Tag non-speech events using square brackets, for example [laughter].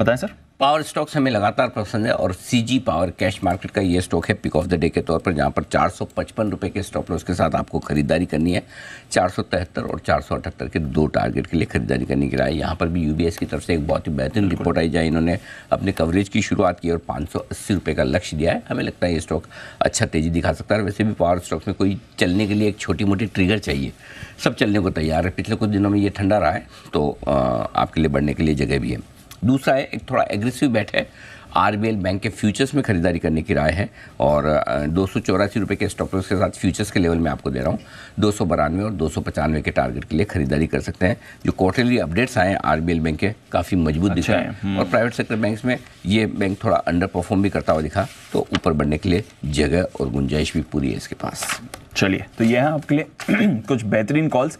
बताएं sir power stocks हमें लगातार पसंद है और सीजी पावर कैश मार्केट का ये स्टॉक है पिक ऑफ द डे के तौर पर जहाँ पर चार सौ पचपन रुपये के स्टॉप लॉस के साथ आपको खरीदारी करनी है चार सौ तिहत्तर और चार सौ अठहत्तर के दो टारगेट के लिए खरीदारी करने की राय यहाँ पर भी यूबीएस की तरफ से एक बहुत ही बेहतरीन रिपोर्ट आई जाए इन्होंने अपने कवरेज की शुरुआत की और पाँच सौ अस्सी रुपये का लक्ष्य दिया है हमें लगता है ये स्टॉक अच्छा तेज़ी दिखा सकता है वैसे भी पावर स्टॉक में कोई चलने के लिए एक छोटी मोटी ट्रिगर चाहिए सब चलने को तैयार है पिछले कुछ दिनों में ये ठंडा रहा है तो आपके लिए बढ़ने के लिए जगह भी है दूसरा है एक थोड़ा एग्रेसिव बैट है आर बैंक के फ्यूचर्स में खरीदारी करने की राय है और दो सौ रुपये के स्टॉप के साथ फ्यूचर्स के लेवल में आपको दे रहा हूँ दो सौ और दो सौ पचानवे के टारगेट के लिए खरीदारी कर सकते हैं जो क्वार्टरली अपडेट्स आए हैं आर बैंक के काफ़ी मजबूत अच्छा दिखा है, है। और प्राइवेट सेक्टर बैंक में ये बैंक थोड़ा अंडर परफॉर्म भी करता हुआ दिखा तो ऊपर बढ़ने के लिए जगह और गुंजाइश भी पूरी है इसके पास चलिए तो यह है आपके लिए [clears throat] कुछ बेहतरीन कॉल्स